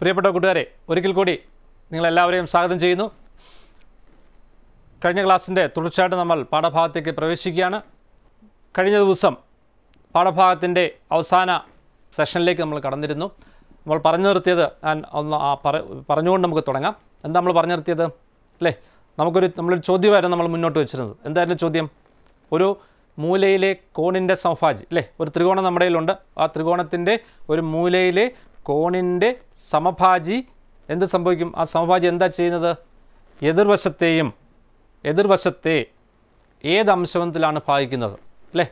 പ്രിയപ്പെട്ട കൂട്ടുകാരെ ഒരിക്കൽ കൂടി നിങ്ങളെല്ലാവരെയും സ്വാഗതം ചെയ്യുന്നു കഴിഞ്ഞ ക്ലാസ്സിൻ്റെ തുടർച്ചയായിട്ട് നമ്മൾ പാഠഭാഗത്തേക്ക് പ്രവേശിക്കുകയാണ് കഴിഞ്ഞ ദിവസം പാഠഭാഗത്തിൻ്റെ അവസാന സെഷനിലേക്ക് നമ്മൾ കടന്നിരുന്നു നമ്മൾ പറഞ്ഞു നിർത്തിയത് ഞാൻ ഒന്ന് ആ പറഞ്ഞുകൊണ്ട് നമുക്ക് തുടങ്ങാം എന്താ നമ്മൾ പറഞ്ഞു നിർത്തിയത് അല്ലേ നമുക്കൊരു നമ്മളൊരു ചോദ്യമായിരുന്നു നമ്മൾ മുന്നോട്ട് വെച്ചിരുന്നത് എന്തായിരുന്നു ചോദ്യം ഒരു മൂലയിലെ കോണിൻ്റെ സംഭാജി അല്ലേ ഒരു ത്രികോണം നമ്മുടെ കയ്യിലുണ്ട് ആ ത്രികോണത്തിൻ്റെ ഒരു മൂലയിലെ കോണിൻ്റെ സമഭാജി എന്ത് സംഭവിക്കും ആ സമഭാജി എന്താ ചെയ്യുന്നത് എതിർവശത്തെയും എതിർവശത്തെ ഏത് അംശവത്തിലാണ് ഭാഗിക്കുന്നത് അല്ലേ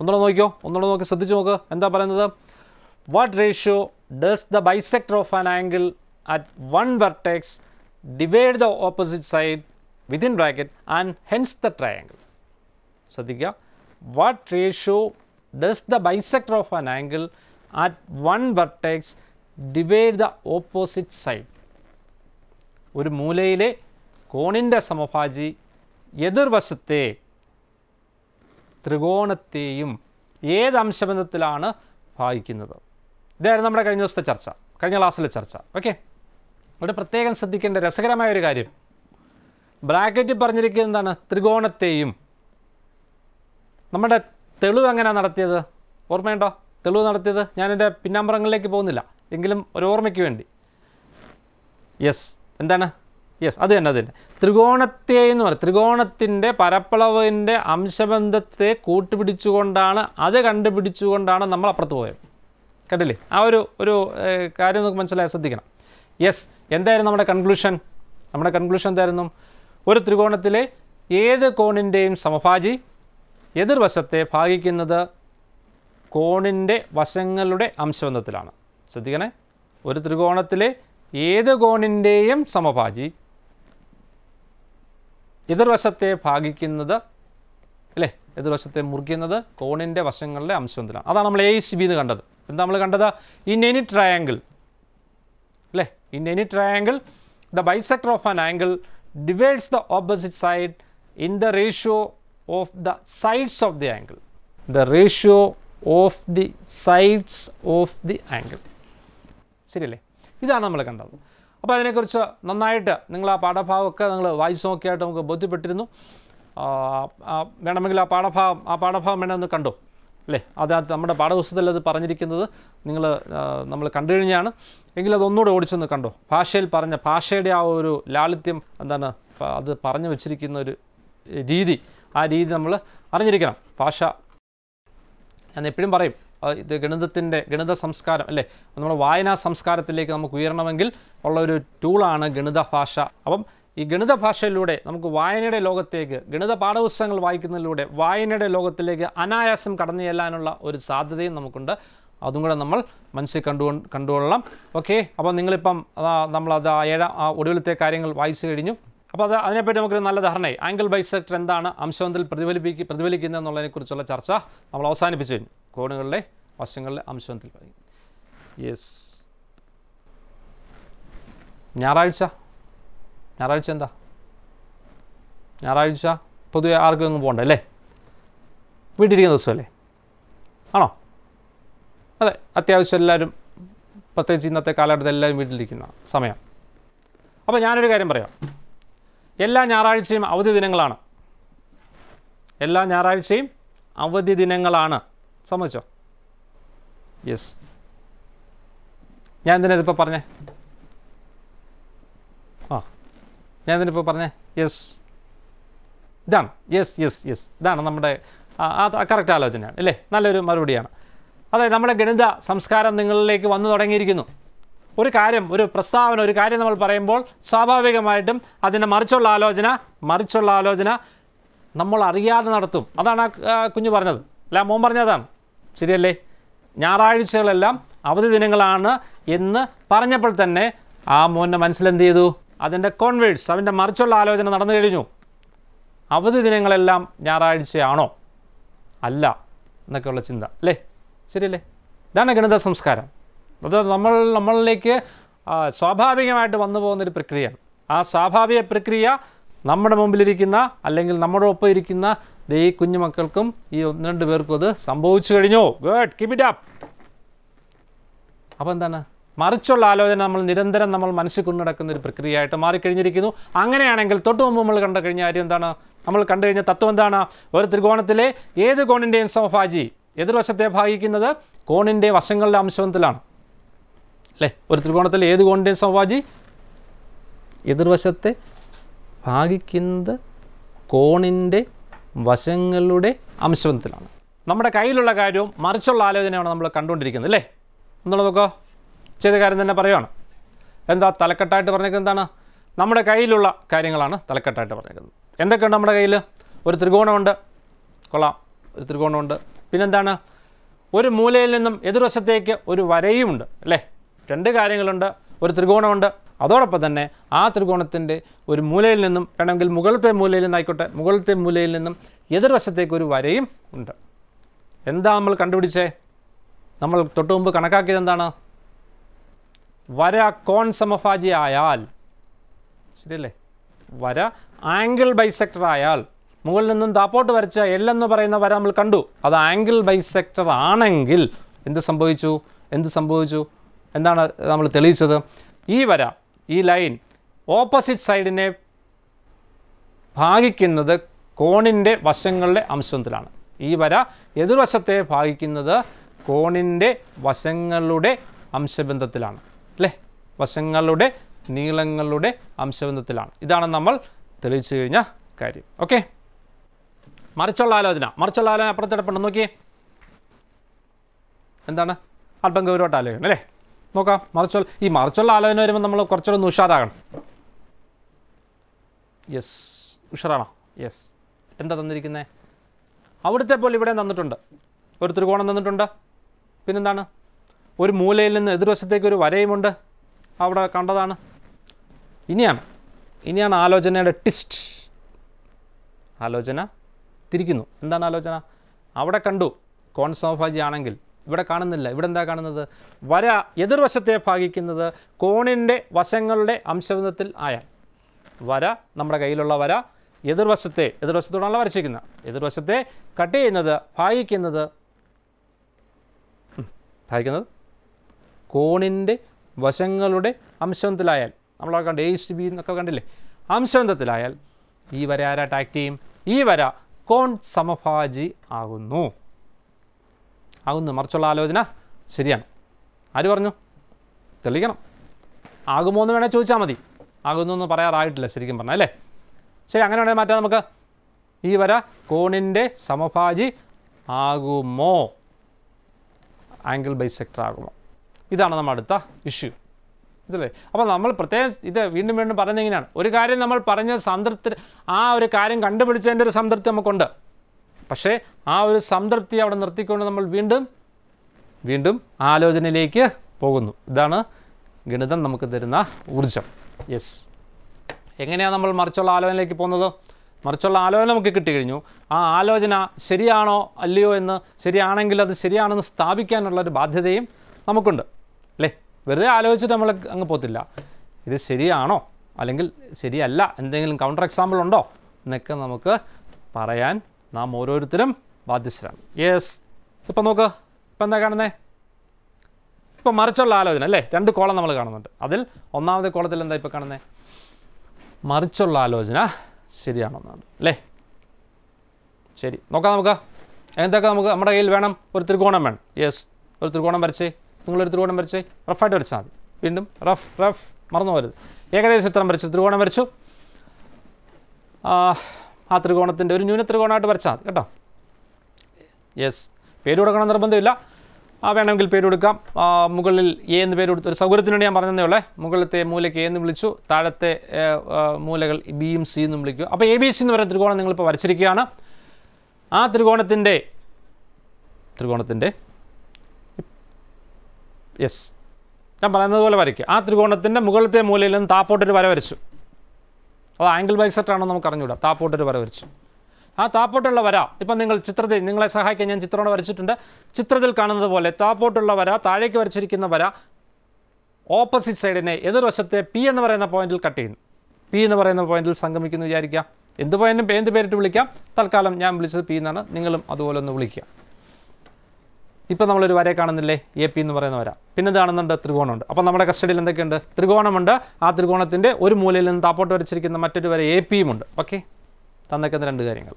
ഒന്നുകൂടെ നോക്കിയോ ഒന്നുകൂടെ നോക്കി ശ്രദ്ധിച്ചു നോക്ക് എന്താ പറയുന്നത് what ratio does the bisector of an angle at one vertex divide the opposite side within bracket and hence the triangle ശ്രദ്ധിക്കുക what ratio does the bisector of an angle at one vertex divide the opposite side. ഒരു മൂലയിലെ കോണിൻ്റെ സമഭാജി എതിർവശത്തെ ത്രികോണത്തെയും ഏത് അംശബന്ധത്തിലാണ് ഭാഗിക്കുന്നത് ഇതായിരുന്നു നമ്മുടെ കഴിഞ്ഞ ദിവസത്തെ ചർച്ച കഴിഞ്ഞ ക്ലാസ്സിലെ ചർച്ച ഓക്കെ ഇവിടെ പ്രത്യേകം ശ്രദ്ധിക്കേണ്ട രസകരമായ ഒരു കാര്യം ബ്രാക്കറ്റിൽ പറഞ്ഞിരിക്കുന്നത് എന്താണ് ത്രികോണത്തെയും നമ്മുടെ തെളിവ് എങ്ങനെയാണ് നടത്തിയത് ഓർമ്മയുണ്ടോ തെളിവ് നടത്തിയത് ഞാൻ എൻ്റെ പിന്നാമ്പറങ്ങളിലേക്ക് പോകുന്നില്ല എങ്കിലും ഒരു ഓർമ്മയ്ക്ക് വേണ്ടി യെസ് എന്താണ് യെസ് അത് തന്നെ അത് തന്നെ ത്രികോണത്തെ എന്ന് പറയുന്നത് ത്രികോണത്തിൻ്റെ പരപ്പളവിൻ്റെ അംശബന്ധത്തെ കൂട്ടുപിടിച്ചുകൊണ്ടാണ് അത് കണ്ടുപിടിച്ചുകൊണ്ടാണ് നമ്മൾ അപ്പുറത്ത് പോയത് കണ്ടില്ലേ ആ ഒരു ഒരു കാര്യം നമുക്ക് മനസ്സിലായി ശ്രദ്ധിക്കണം യെസ് എന്തായിരുന്നു നമ്മുടെ കൺക്ലൂഷൻ നമ്മുടെ കൺക്ലൂഷൻ എന്തായിരുന്നു ഒരു ത്രികോണത്തിലെ ഏത് കോണിൻ്റെയും സമഭാജി എതിർവശത്തെ ഭാഗിക്കുന്നത് കോണിൻ്റെ വശങ്ങളുടെ അംശബന്ധത്തിലാണ് ശ്രദ്ധിക്കണേ ഒരു ത്രികോണത്തിലെ ഏത് കോണിൻ്റെയും സമഭാജി എതിർവശത്തെ ഭാഗിക്കുന്നത് അല്ലേ എതിർവശത്തെ മുറിക്കുന്നത് കോണിൻ്റെ വശങ്ങളുടെ അംശബന്ധത്തിലാണ് അതാണ് നമ്മൾ എ സി ബി എന്ന് കണ്ടത് എന്താ നമ്മൾ കണ്ടത് ഇൻ എനി ട്രയാങ്കിൾ അല്ലേ in any triangle the bisector of an angle divides the opposite side in the ratio of the sides of the angle the ratio of the sides of the angle ശരിയല്ലേ ഇതാണ് നമ്മൾ കണ്ടത് അപ്പോൾ അതിനെക്കുറിച്ച് നന്നായിട്ട് നിങ്ങൾ ആ പാഠഭാഗമൊക്കെ നിങ്ങൾ വായിച്ച് നോക്കിയായിട്ട് നമുക്ക് ബോധ്യപ്പെട്ടിരുന്നു വേണമെങ്കിൽ ആ പാഠഭാഗം ആ പാഠഭാഗം വേണമെന്ന് കണ്ടു അല്ലേ അതിനകത്ത് നമ്മുടെ പാഠപുസ്തകത്തിൽ അത് പറഞ്ഞിരിക്കുന്നത് നിങ്ങൾ നമ്മൾ കണ്ടു കഴിഞ്ഞാണ് എങ്കിൽ അതൊന്നുകൂടെ ഓടിച്ചൊന്ന് കണ്ടോ ഭാഷയിൽ പറഞ്ഞ ഭാഷയുടെ ആ ഒരു ലാളിത്യം എന്താണ് അത് പറഞ്ഞു വച്ചിരിക്കുന്ന ഒരു രീതി ആ രീതി നമ്മൾ അറിഞ്ഞിരിക്കണം ഭാഷ ഞാൻ എപ്പോഴും പറയും ഇത് ഗണിതത്തിൻ്റെ ഗണിത സംസ്കാരം അല്ലേ നമ്മുടെ വായനാ സംസ്കാരത്തിലേക്ക് നമുക്ക് ഉയരണമെങ്കിൽ ഉള്ള ഒരു ടൂളാണ് ഗണിത ഭാഷ അപ്പം ഈ ഗണിത ഭാഷയിലൂടെ നമുക്ക് വായനയുടെ ലോകത്തേക്ക് ഗണിത പാഠപുസ്തകങ്ങൾ വായിക്കുന്നതിലൂടെ വായനയുടെ ലോകത്തിലേക്ക് അനായാസം കടന്നു ചെല്ലാനുള്ള ഒരു സാധ്യതയും നമുക്കുണ്ട് അതും കൂടെ നമ്മൾ മനസ്സിൽ കണ്ടു കണ്ടുകൊള്ളാം ഓക്കെ അപ്പോൾ നിങ്ങളിപ്പം നമ്മളത് ആ ഏഴാം ആ ഒടുവിലത്തെ കാര്യങ്ങൾ വായിച്ചു കഴിഞ്ഞു അപ്പോൾ അത് അതിനെപ്പറ്റി നമുക്കൊരു നല്ല ധാരണയായി ആംഗിൾ ബൈസെക്ടർ എന്താണ് അംശബന്ധത്തിൽ പ്രതിഫലിപ്പിക്കുക പ്രതിഫലിക്കുന്നത് എന്നുള്ളതിനെക്കുറിച്ചുള്ള ചർച്ച നമ്മൾ അവസാനിപ്പിച്ചു കോണുകളിലെ വശങ്ങളിലെ അംശബന്ധത്തിൽ യെസ് ഞായറാഴ്ച ഞായറാഴ്ച എന്താ ഞായറാഴ്ച പൊതുവെ ആർക്കും ഒന്നും പോകണ്ട അല്ലേ വീട്ടിലിരിക്കുന്ന ദിവസമല്ലേ ആണോ അതെ അത്യാവശ്യം എല്ലാവരും പ്രത്യേകിച്ച് ഇന്നത്തെ കാലഘട്ടത്തിൽ എല്ലാവരും വീട്ടിലിരിക്കുന്ന സമയം അപ്പോൾ ഞാനൊരു കാര്യം പറയാം എല്ലാ ഞായറാഴ്ചയും അവധി ദിനങ്ങളാണ് എല്ലാ ഞായറാഴ്ചയും അവധി ദിനങ്ങളാണ് സമ്മതിച്ചോ യെസ് ഞാൻ എന്തിനാ ഇതിപ്പോൾ പറഞ്ഞേ ആ ഞാൻ ഇപ്പോൾ പറഞ്ഞേ യെസ് ഇതാണ് യെസ് യെസ് യെസ് ഇതാണ് നമ്മുടെ ആ കറക്റ്റ് ആലോചനയാണ് അല്ലേ നല്ലൊരു മറുപടിയാണ് അതായത് നമ്മുടെ ഗണിത സംസ്കാരം നിങ്ങളിലേക്ക് വന്നു തുടങ്ങിയിരിക്കുന്നു ഒരു കാര്യം ഒരു പ്രസ്താവന ഒരു കാര്യം നമ്മൾ പറയുമ്പോൾ സ്വാഭാവികമായിട്ടും അതിൻ്റെ മറിച്ചുള്ള ആലോചന മറിച്ചുള്ള ആലോചന നമ്മൾ അറിയാതെ നടത്തും അതാണ് ആ കുഞ്ഞു പറഞ്ഞത് അല്ല മോൻ പറഞ്ഞതാണ് ശരിയല്ലേ ഞായറാഴ്ചകളെല്ലാം അവധി ദിനങ്ങളാണ് എന്ന് പറഞ്ഞപ്പോൾ തന്നെ ആ മോൻ്റെ മനസ്സിലെന്ത് ചെയ്തു അതിൻ്റെ കോൺവേഴ്സ് അവൻ്റെ മറിച്ചുള്ള ആലോചന നടന്നു കഴിഞ്ഞു അവധി ദിനങ്ങളെല്ലാം ഞായറാഴ്ചയാണോ അല്ല എന്നൊക്കെയുള്ള ചിന്ത അല്ലേ ശരിയല്ലേ ഇതാണ് ഗണിത സംസ്കാരം അത് നമ്മൾ നമ്മളിലേക്ക് സ്വാഭാവികമായിട്ട് വന്നു പോകുന്നൊരു പ്രക്രിയയാണ് ആ സ്വാഭാവിക പ്രക്രിയ നമ്മുടെ മുമ്പിലിരിക്കുന്ന അല്ലെങ്കിൽ നമ്മുടെ ഒപ്പം ഇരിക്കുന്ന ഈ കുഞ്ഞു മക്കൾക്കും ഈ ഒന്ന് രണ്ട് പേർക്കും അത് സംഭവിച്ചു കഴിഞ്ഞു ഗുഡ് കീപ് ഇറ്റ് അപ്പ് അപ്പോൾ എന്താണ് മറിച്ചുള്ള ആലോചന നമ്മൾ നിരന്തരം നമ്മൾ മനസ്സിൽ കൊണ്ടുനടക്കുന്ന ഒരു പ്രക്രിയയായിട്ട് മാറിക്കഴിഞ്ഞിരിക്കുന്നു അങ്ങനെയാണെങ്കിൽ തൊട്ട് മുമ്പ് നമ്മൾ കണ്ട കഴിഞ്ഞ കാര്യം എന്താണ് നമ്മൾ കണ്ടു കഴിഞ്ഞ തത്വം എന്താണ് ഒരു ത്രികോണത്തിലെ ഏത് കോണിൻ്റെയും സമഭാജി എതിർവശത്തെ ഭാഗിക്കുന്നത് കോണിൻ്റെ വശങ്ങളുടെ അംശത്തിലാണ് അല്ലേ ഒരു ത്രികോണത്തിൽ ഏത് കോണിൻ്റെയും സമവാജി എതിർവശത്തെ ഭാഗിക്കുന്നത് കോണിൻ്റെ വശങ്ങളുടെ അംശബന്ധത്തിലാണ് നമ്മുടെ കയ്യിലുള്ള കാര്യവും മറിച്ചുള്ള ആലോചനയാണ് നമ്മൾ കണ്ടുകൊണ്ടിരിക്കുന്നത് അല്ലേ എന്നുള്ളത് നോക്കോ ചെയ്ത കാര്യം തന്നെ പറയുകയാണ് എന്താ തലക്കെട്ടായിട്ട് പറഞ്ഞേക്കുന്നത് എന്താണ് നമ്മുടെ കയ്യിലുള്ള കാര്യങ്ങളാണ് തലക്കെട്ടായിട്ട് പറഞ്ഞേക്കുന്നത് എന്തൊക്കെയുണ്ട് നമ്മുടെ കയ്യിൽ ഒരു ത്രികോണമുണ്ട് കൊള്ളാം ഒരു ത്രികോണമുണ്ട് പിന്നെന്താണ് ഒരു മൂലയിൽ നിന്നും എതിർവശത്തേക്ക് ഒരു വരയുമുണ്ട് അല്ലേ രണ്ട് കാര്യങ്ങളുണ്ട് ഒരു ത്രികോണമുണ്ട് അതോടൊപ്പം തന്നെ ആ ത്രികോണത്തിൻ്റെ ഒരു മൂലയിൽ നിന്നും വേണമെങ്കിൽ മുകളിലത്തെ മൂലയിൽ നിന്നായിക്കോട്ടെ മുകളിലത്തെ മൂലയിൽ നിന്നും എതിർവശത്തേക്ക് ഒരു വരയും ഉണ്ട് എന്താ നമ്മൾ കണ്ടുപിടിച്ചേ നമ്മൾ തൊട്ട് മുമ്പ് കണക്കാക്കിയത് എന്താണ് വര കോൺ സമഫാജി ആയാൽ ശരിയല്ലേ വര ആംഗിൾ ബൈസെക്ടർ ആയാൽ മുകളിൽ നിന്നും താപ്പോട്ട് വരച്ച എൽ എന്ന് പറയുന്ന വര നമ്മൾ കണ്ടു അത് ആംഗിൾ ബൈസെക്ടർ ആണെങ്കിൽ എന്ത് സംഭവിച്ചു എന്ത് സംഭവിച്ചു എന്താണ് നമ്മൾ തെളിയിച്ചത് ഈ വര ഈ ലൈൻ ഓപ്പോസിറ്റ് സൈഡിനെ ഭാഗിക്കുന്നത് കോണിൻ്റെ വശങ്ങളുടെ അംശത്തിലാണ് ഈ വര എതിർവശത്തെ ഭാഗിക്കുന്നത് കോണിൻ്റെ വശങ്ങളുടെ അംശബന്ധത്തിലാണ് അല്ലേ വശങ്ങളുടെ നീളങ്ങളുടെ അംശബന്ധത്തിലാണ് ഇതാണ് നമ്മൾ തെളിയിച്ചു കഴിഞ്ഞ കാര്യം ഓക്കെ മറിച്ചുള്ള ആലോചന മറിച്ചുള്ള ആലോചന അപ്പുറത്തിടപ്പുണ്ട് നോക്കിയേ എന്താണ് അല്പം ഗൗരവമായിട്ട് ആലോചന അല്ലേ നോക്കാം മറിച്ചുള്ള ഈ മറിച്ചുള്ള ആലോചന വരുമ്പോൾ നമ്മൾ കുറച്ചുകൂടെ ഒന്ന് ഉഷാറാകണം യെസ് ഉഷാറാണോ യെസ് എന്താ തന്നിരിക്കുന്നത് അവിടുത്തെ പോലെ ഇവിടെ തന്നിട്ടുണ്ട് ഒരു ത്രികോണം തന്നിട്ടുണ്ട് പിന്നെന്താണ് ഒരു മൂലയിൽ നിന്ന് എതിർവശത്തേക്ക് ഒരു വരയുമുണ്ട് അവിടെ കണ്ടതാണ് ഇനിയാണ് ഇനിയാണ് ആലോചനയുടെ ടിസ്റ്റ് ആലോചന തിരിക്കുന്നു എന്താണ് ആലോചന അവിടെ കണ്ടു കോൺസോഫാജി ആണെങ്കിൽ ഇവിടെ കാണുന്നില്ല ഇവിടെ എന്താ കാണുന്നത് വര എതിർവശത്തെ ഭാഗിക്കുന്നത് കോണിൻ്റെ വശങ്ങളുടെ അംശബന്ധത്തിൽ ആയാൽ വര നമ്മുടെ കയ്യിലുള്ള വര എതിർവശത്തെ എതിർവശത്തോടാണല്ലോ വരച്ചിരിക്കുന്നത് എതിർവശത്തെ കട്ട് ചെയ്യുന്നത് ഭാഗിക്കുന്നത് ഭാഗിക്കുന്നത് കോണിൻ്റെ വശങ്ങളുടെ അംശബന്ധത്തിലായാൽ നമ്മളവിടെ കണ്ട് എ ബി എന്നൊക്കെ കണ്ടില്ലേ അംശബന്ധത്തിലായാൽ ഈ വര ആരാ ടാക്ട് ചെയ്യും ഈ വര കോൺ സമഭാജി ആകുന്നു ആകുന്നു മറിച്ചുള്ള ആലോചന ശരിയാണ് ആര് പറഞ്ഞു തെളിയിക്കണം ആകുമോ എന്ന് വേണേൽ ചോദിച്ചാൽ മതി ആകുന്നു എന്ന് പറയാറായിട്ടില്ല ശരിക്കും പറഞ്ഞാൽ അല്ലേ ശരി അങ്ങനെ വേണേൽ മാറ്റാം നമുക്ക് ഈ വര കോണിൻ്റെ സമഭാജി ആകുമോ ആംഗിൾ ബൈസെക്ടർ ആകുമോ ഇതാണ് നമ്മുടെ അടുത്ത ഇഷ്യൂ മനസ്സിലെ അപ്പോൾ നമ്മൾ പ്രത്യേകം ഇത് വീണ്ടും വീണ്ടും പറയുന്നത് എങ്ങനെയാണ് ഒരു കാര്യം നമ്മൾ പറഞ്ഞ സംതൃപ്തി ആ ഒരു കാര്യം കണ്ടുപിടിച്ചതിൻ്റെ ഒരു സംതൃപ്തി നമുക്കുണ്ട് പക്ഷേ ആ ഒരു സംതൃപ്തി അവിടെ നിർത്തിക്കൊണ്ട് നമ്മൾ വീണ്ടും വീണ്ടും ആലോചനയിലേക്ക് പോകുന്നു ഇതാണ് ഗണിതം നമുക്ക് തരുന്ന ഊർജം യെസ് എങ്ങനെയാണ് നമ്മൾ മറിച്ചുള്ള ആലോചനയിലേക്ക് പോകുന്നത് മറിച്ചുള്ള ആലോചന നമുക്ക് കിട്ടിക്കഴിഞ്ഞു ആ ആലോചന ശരിയാണോ അല്ലയോ എന്ന് ശരിയാണെങ്കിൽ അത് ശരിയാണെന്ന് സ്ഥാപിക്കാനുള്ള ഒരു ബാധ്യതയും നമുക്കുണ്ട് അല്ലേ വെറുതെ ആലോചിച്ചിട്ട് നമ്മൾ അങ്ങ് പോത്തില്ല ഇത് ശരിയാണോ അല്ലെങ്കിൽ ശരിയല്ല എന്തെങ്കിലും കൗണ്ടർ എക്സാമ്പിൾ ഉണ്ടോ എന്നൊക്കെ നമുക്ക് പറയാൻ നാം ഓരോരുത്തരും ബാധ്യസ്ഥരാണ് യെസ് ഇപ്പം നോക്ക് ഇപ്പം എന്താ കാണുന്നേ ഇപ്പം മറിച്ചുള്ള ആലോചന അല്ലേ രണ്ട് കോളം നമ്മൾ കാണുന്നുണ്ട് അതിൽ ഒന്നാമത്തെ കോളത്തിൽ എന്താ ഇപ്പൊ കാണുന്നത് മറിച്ചുള്ള ആലോചന ശരിയാണെന്നാണ് അല്ലേ ശരി നോക്കാം നമുക്ക് എന്തൊക്കെ നമുക്ക് നമ്മുടെ കയ്യിൽ വേണം ഒരു ത്രികോണം വേണം യെസ് ഒരു ത്രികോണം വരച്ചേ ഒരു ത്രികോണം വരച്ചേ റഫായിട്ട് വരച്ചാൽ മതി വീണ്ടും റഫ് റഫ് മറന്നു പോരുത് ഏകദേശം ചിത്രം വരച്ചു ത്രികോണം വരച്ചു ആ ത്രികോണത്തിൻ്റെ ഒരു ന്യൂന വരച്ചാൽ മതി കേട്ടോ യെസ് പേര് കൊടുക്കണം നിർബന്ധമില്ല ആ വേണമെങ്കിൽ പേര് കൊടുക്കാം മുകളിൽ എ എന്ന് പേര് കൊടുത്ത് ഒരു സൗകര്യത്തിനുവേണ്ടി ഞാൻ പറഞ്ഞതേ ഉള്ളേ മുകളിലത്തെ മൂലയ്ക്ക് എ എന്ന് വിളിച്ചു താഴത്തെ മൂലകൾ ബിയും സി എന്നും വിളിക്കും അപ്പോൾ എ ബി സി എന്ന് പറയുന്ന ത്രികോണം നിങ്ങളിപ്പോൾ വരച്ചിരിക്കുകയാണ് ആ ത്രികോണത്തിൻ്റെ ത്രികോണത്തിൻ്റെ യെസ് ഞാൻ പറയുന്നത് പോലെ വരയ്ക്കുക ആ ത്രികോണത്തിൻ്റെ മുകളിലത്തെ മൂലയിൽ നിന്ന് താപ്പോട്ടൊരു വര വരച്ചു അത് ആംഗിൾ ബൈസെറ്റാണെന്ന് നമുക്ക് അറിഞ്ഞുകൂടാ താപ്പോട്ടൊരു വര വരച്ചു ആ താപ്പോട്ടുള്ള വര ഇപ്പം നിങ്ങൾ ചിത്രത്തിൽ നിങ്ങളെ സഹായിക്കാൻ ഞാൻ ചിത്രമാണ് വരച്ചിട്ടുണ്ട് ചിത്രത്തിൽ കാണുന്നത് പോലെ താപ്പോട്ടുള്ള വര താഴേക്ക് വരച്ചിരിക്കുന്ന വര ഓപ്പോസിറ്റ് സൈഡിനെ എതിർവശത്തെ പി എന്ന് പറയുന്ന പോയിന്റിൽ കട്ട് ചെയ്യുന്നു പി എന്ന് പറയുന്ന പോയിന്റിൽ സംഗമിക്കുന്നു വിചാരിക്കുക എന്ത് പോയിന്റും എന്ത് പേരിട്ട് വിളിക്കാം തൽക്കാലം ഞാൻ വിളിച്ചത് പി എന്നാണ് നിങ്ങളും അതുപോലെ ഒന്ന് വിളിക്കുക ഇപ്പോൾ നമ്മളൊരു വരെ കാണുന്നില്ലേ എ പി എന്ന് പറയുന്ന വര പിന്നെ ഇത് കാണുന്നുണ്ട് ത്രികോണമുണ്ട് അപ്പോൾ നമ്മുടെ കസ്റ്റഡിയിൽ എന്തൊക്കെയുണ്ട് ത്രികോണമുണ്ട് ആ ത്രികോണത്തിൻ്റെ ഒരു മൂലയിൽ നിന്ന് താപ്പോട്ട് വരച്ചിരിക്കുന്ന മറ്റൊരു വര എ പിയും ഉണ്ട് ഓക്കെ തന്നേക്കുന്ന രണ്ട് കാര്യങ്ങൾ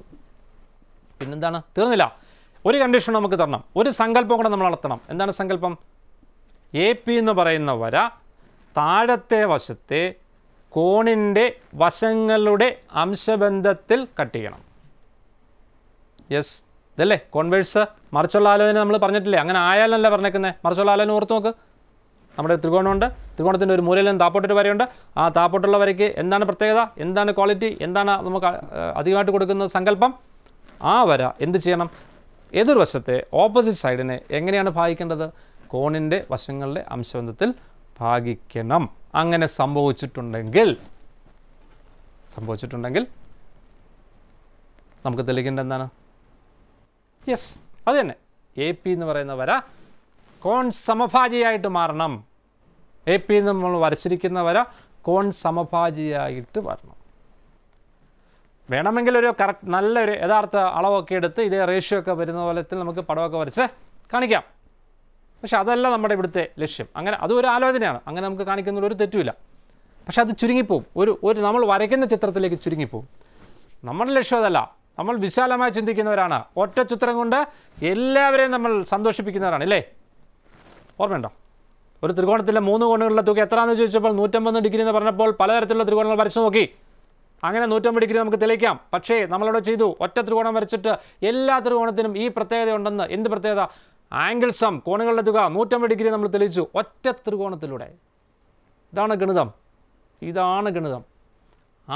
പിന്നെന്താണ് തീർന്നില്ല ഒരു കണ്ടീഷൻ നമുക്ക് തരണം ഒരു സങ്കല്പം കൂടെ നമ്മൾ അളത്തണം എന്താണ് സങ്കല്പം എ പി എന്ന് പറയുന്ന വര താഴത്തെ വശത്തെ കോണിൻ്റെ വശങ്ങളുടെ അംശബന്ധത്തിൽ കട്ട് ചെയ്യണം യെസ് ഇതല്ലേ കോൺവേഴ്സ് മറിച്ചുള്ള ആലോചന നമ്മൾ പറഞ്ഞിട്ടില്ലേ അങ്ങനെ ആയാലല്ല പറഞ്ഞേക്കുന്നത് മറിച്ചുള്ള ആലോചന ഓർത്ത് നോക്ക് നമ്മുടെ ത്രികോണമുണ്ട് ത്രികോണത്തിൻ്റെ ഒരു നിന്ന് താപ്പോട്ടൊരു വരയുണ്ട് ആ താപ്പോട്ടുള്ള വരയ്ക്ക് എന്താണ് പ്രത്യേകത എന്താണ് ക്വാളിറ്റി എന്താണ് നമുക്ക് അധികമായിട്ട് കൊടുക്കുന്ന സങ്കല്പം ആ വര എന്ത് ചെയ്യണം എതിർ വശത്തെ ഓപ്പോസിറ്റ് സൈഡിനെ എങ്ങനെയാണ് ഭാഗിക്കേണ്ടത് കോണിൻ്റെ വശങ്ങളുടെ അംശബന്ധത്തിൽ ഭാഗിക്കണം അങ്ങനെ സംഭവിച്ചിട്ടുണ്ടെങ്കിൽ സംഭവിച്ചിട്ടുണ്ടെങ്കിൽ നമുക്ക് തെളിയിക്കേണ്ട എന്താണ് യെസ് അത് തന്നെ എ പി എന്ന് പറയുന്ന വര കോൺ സമഭാജിയായിട്ട് മാറണം എ പി എന്ന് നമ്മൾ വരച്ചിരിക്കുന്ന വര കോൺ സമഭാജിയായിട്ട് വരണം വേണമെങ്കിൽ ഒരു കറക്റ്റ് നല്ലൊരു യഥാർത്ഥ അളവൊക്കെ എടുത്ത് ഇതേ റേഷ്യോ ഒക്കെ വരുന്ന പോലെ നമുക്ക് പടമൊക്കെ വരച്ച് കാണിക്കാം പക്ഷെ അതല്ല നമ്മുടെ ഇവിടുത്തെ ലക്ഷ്യം അങ്ങനെ അതും ഒരു ആലോചനയാണ് അങ്ങനെ നമുക്ക് കാണിക്കുന്ന ഒരു തെറ്റുമില്ല പക്ഷെ അത് ചുരുങ്ങിപ്പോവും ഒരു ഒരു നമ്മൾ വരയ്ക്കുന്ന ചിത്രത്തിലേക്ക് ചുരുങ്ങിപ്പോവും നമ്മുടെ ലക്ഷ്യം അതല്ല നമ്മൾ വിശാലമായി ചിന്തിക്കുന്നവരാണ് ഒറ്റ ചിത്രം കൊണ്ട് എല്ലാവരെയും നമ്മൾ സന്തോഷിപ്പിക്കുന്നവരാണ് ഇല്ലേ ഓർമ്മയുണ്ടോ ഒരു ത്രികോണത്തിലെ മൂന്ന് കോണുകളുടെ തുക എത്രയാണെന്ന് ചോദിച്ചപ്പോൾ നൂറ്റമ്പത് ഡിഗ്രി എന്ന് പറഞ്ഞപ്പോൾ പലതരത്തിലുള്ള ത്രികോണങ്ങൾ വരച്ചു നോക്കി അങ്ങനെ നൂറ്റമ്പത് ഡിഗ്രി നമുക്ക് തെളിയിക്കാം പക്ഷേ നമ്മളവിടെ ചെയ്തു ഒറ്റ ത്രികോണം വരച്ചിട്ട് എല്ലാ ത്രികോണത്തിനും ഈ പ്രത്യേകത ഉണ്ടെന്ന് എന്ത് പ്രത്യേകത ആംഗിൾ സം കോണുകളുടെ തുക നൂറ്റമ്പത് ഡിഗ്രി നമ്മൾ തെളിയിച്ചു ഒറ്റ ത്രികോണത്തിലൂടെ ഇതാണ് ഗണിതം ഇതാണ് ഗണിതം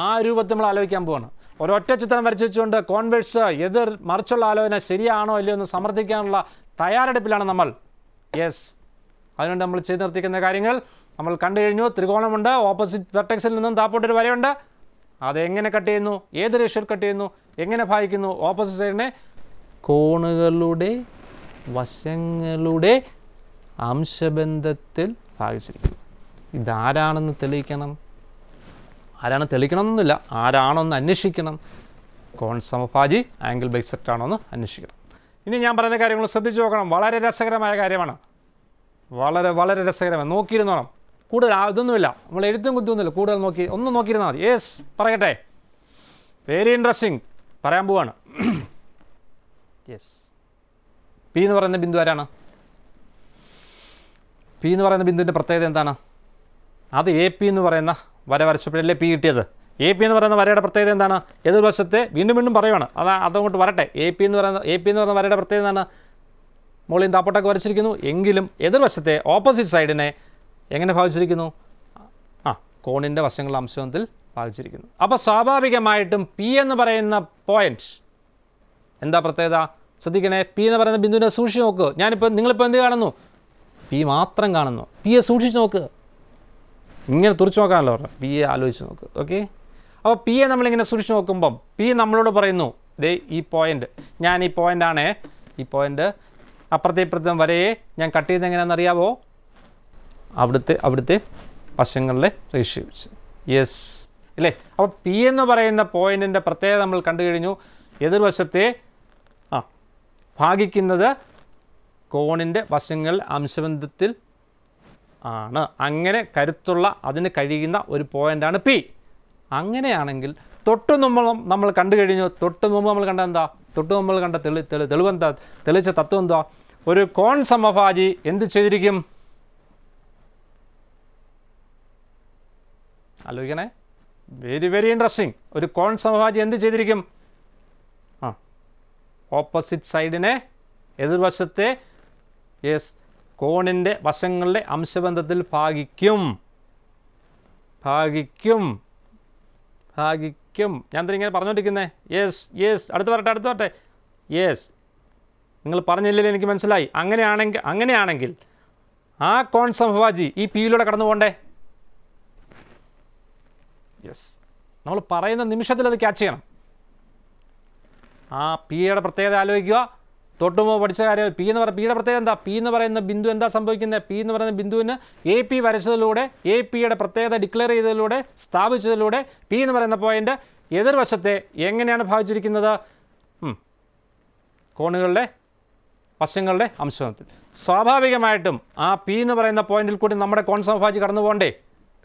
ആ രൂപത്തിൽ നമ്മൾ ആലോചിക്കാൻ പോവാണ് ഒരൊറ്റ ചിത്രം വരച്ചു വെച്ചുകൊണ്ട് കോൺവേഴ്സ് എതിർ മറിച്ചുള്ള ആലോചന ശരിയാണോ ഇല്ലയോ എന്ന് സമർത്ഥിക്കാനുള്ള തയ്യാറെടുപ്പിലാണ് നമ്മൾ യെസ് അതിനുവേണ്ടി നമ്മൾ ചെയ്തു നിർത്തിക്കുന്ന കാര്യങ്ങൾ നമ്മൾ കണ്ടു കഴിഞ്ഞു ത്രികോണമുണ്ട് ഓപ്പോസിറ്റ് വെർട്ടക്സിൽ നിന്നും താപ്പോട്ടൊരു വരയുണ്ട് അതെങ്ങനെ കട്ട് ചെയ്യുന്നു ഏത് റേഷ്യയിൽ കട്ട് ചെയ്യുന്നു എങ്ങനെ ഭാഗിക്കുന്നു ഓപ്പോസിറ്റ് സൈഡിനെ കോണുകളുടെ വശങ്ങളുടെ അംശബന്ധത്തിൽ ഭാഗിച്ചിരിക്കുന്നു ഇതാരാണെന്ന് തെളിയിക്കണം ആരാണ് തെളിയിക്കണമെന്നില്ല ആരാണോന്ന് അന്വേഷിക്കണം കോൺസമഫാജി ആംഗിൾ ബൈസെക്റ്റ് ആണോ എന്ന് അന്വേഷിക്കണം ഇനി ഞാൻ പറയുന്ന കാര്യങ്ങൾ ശ്രദ്ധിച്ചു നോക്കണം വളരെ രസകരമായ കാര്യമാണ് വളരെ വളരെ രസകരമാണ് നോക്കിയിരുന്നോണം കൂടുതൽ ഇതൊന്നുമില്ല നമ്മൾ എഴുത്തും കുത്തൊന്നുമില്ല കൂടുതൽ നോക്കി ഒന്ന് നോക്കിയിരുന്നാൽ മതി യെസ് പറയട്ടെ വെരി ഇൻട്രസ്റ്റിംഗ് പറയാൻ പോവാണ് യെസ് പി എന്ന് പറയുന്ന ബിന്ദു ആരാണ് പി എന്ന് പറയുന്ന ബിന്ദുവിൻ്റെ പ്രത്യേകത എന്താണ് അത് എ പി എന്ന് പറയുന്ന വര വരച്ചപ്പോഴല്ലേ പി കിട്ടിയത് എ പി എന്ന് പറയുന്ന വരയുടെ പ്രത്യേകത എന്താണ് എതിർ വശത്തെ വീണ്ടും വീണ്ടും പറയുവാണ് അത് അതങ്ങോട്ട് വരട്ടെ എ പി എന്ന് പറയുന്ന എ പി എന്ന് പറയുന്ന വരയുടെ പ്രത്യേകത എന്താണ് മുകളിൽ താപ്പോട്ടൊക്കെ വരച്ചിരിക്കുന്നു എങ്കിലും എതിർവശത്തെ ഓപ്പോസിറ്റ് സൈഡിനെ എങ്ങനെ ഭാവിച്ചിരിക്കുന്നു ആ കോണിൻ്റെ വശങ്ങളുടെ അംശത്തിൽ ഭാവിച്ചിരിക്കുന്നു അപ്പോൾ സ്വാഭാവികമായിട്ടും പി എന്ന് പറയുന്ന പോയിന്റ് എന്താ പ്രത്യേകത ശ്രദ്ധിക്കണേ പി എന്ന് പറയുന്ന ബിന്ദുവിനെ സൂക്ഷിച്ച് നോക്കുക ഞാനിപ്പോൾ നിങ്ങളിപ്പോൾ എന്ത് കാണുന്നു പി മാത്രം കാണുന്നു പിയെ സൂക്ഷിച്ച് നോക്കുക ഇങ്ങനെ തുറച്ചു നോക്കാമല്ലോ പറഞ്ഞു പി എ ആലോചിച്ച് നോക്ക് ഓക്കെ അപ്പോൾ പി എ നമ്മളിങ്ങനെ സൂക്ഷിച്ച് നോക്കുമ്പം പി നമ്മളോട് പറയുന്നു ദേ ഈ പോയിൻ്റ് ഞാൻ ഈ പോയിൻ്റാണേ ഈ പോയിൻ്റ് അപ്പുറത്തെ ഇപ്പുറത്തും വരയെ ഞാൻ കട്ട് ചെയ്ത് അറിയാവോ അവിടുത്തെ അവിടുത്തെ വശങ്ങളിലെ റേഷ്യോ വെച്ച് യെസ് ഇല്ലേ അപ്പോൾ പി എന്ന് പറയുന്ന പോയിൻറ്റിൻ്റെ പ്രത്യേകത നമ്മൾ കണ്ടു കഴിഞ്ഞു എതിർവശത്തെ ആ ഭാഗിക്കുന്നത് കോണിൻ്റെ വശങ്ങൾ അംശബന്ധത്തിൽ ആണ് അങ്ങനെ കരുത്തുള്ള അതിന് കഴിയുന്ന ഒരു പോയിൻ്റാണ് പി അങ്ങനെയാണെങ്കിൽ തൊട്ട് നമ്മൾ നമ്മൾ കണ്ടു കഴിഞ്ഞു തൊട്ട് മുമ്പ് നമ്മൾ കണ്ട എന്താ തൊട്ട് നമ്മൾ കണ്ട തെളി തെളി തെളിവെന്താ തെളിച്ച തത്വം എന്താ ഒരു കോൺ സമഭാജി എന്ത് ചെയ്തിരിക്കും ആലോചിക്കണേ വെരി വെരി ഇൻട്രസ്റ്റിംഗ് ഒരു കോൺ സമഭാജി എന്ത് ചെയ്തിരിക്കും ആ ഓപ്പോസിറ്റ് സൈഡിനെ എതിർവശത്തെ യെസ് കോണിൻ്റെ വശങ്ങളുടെ അംശബന്ധത്തിൽ ഭാഗിക്കും ഭാഗിക്കും ഭാഗിക്കും ഞാൻ തന്നെ ഇങ്ങനെ പറഞ്ഞുകൊണ്ടിരിക്കുന്നത് യെസ് യെസ് അടുത്ത് വരട്ടെ അടുത്ത് വരട്ടെ യെസ് നിങ്ങൾ പറഞ്ഞില്ലല്ലോ എനിക്ക് മനസ്സിലായി അങ്ങനെയാണെങ്കിൽ അങ്ങനെയാണെങ്കിൽ ആ കോൺ സംഭവാജി ഈ പിയിലൂടെ കടന്നു പോകണ്ടേ യെസ് നമ്മൾ പറയുന്ന നിമിഷത്തിൽ അത് ക്യാച്ച് ചെയ്യണം ആ പിയുടെ പ്രത്യേകത ആലോചിക്കുക തൊട്ടുമോ പഠിച്ച കാര്യം പി എന്ന് പറയുന്ന പിയുടെ പ്രത്യേകത എന്താ പി എന്ന് പറയുന്ന ബിന്ദു എന്താ സംഭവിക്കുന്നത് പി എന്ന് പറയുന്ന ബിന്ദുവിന് എ പി വരച്ചതിലൂടെ എ പിയുടെ പ്രത്യേകത ഡിക്ലെയർ ചെയ്തതിലൂടെ സ്ഥാപിച്ചതിലൂടെ പി എന്ന് പറയുന്ന പോയിന്റ് എതിർവശത്തെ എങ്ങനെയാണ് ഭാവിച്ചിരിക്കുന്നത് കോണുകളുടെ വശങ്ങളുടെ അംശത്തിൽ സ്വാഭാവികമായിട്ടും ആ പി എന്ന് പറയുന്ന പോയിന്റിൽ കൂടി നമ്മുടെ കോൺ സമഭാജി കടന്നു പോകണ്ടേ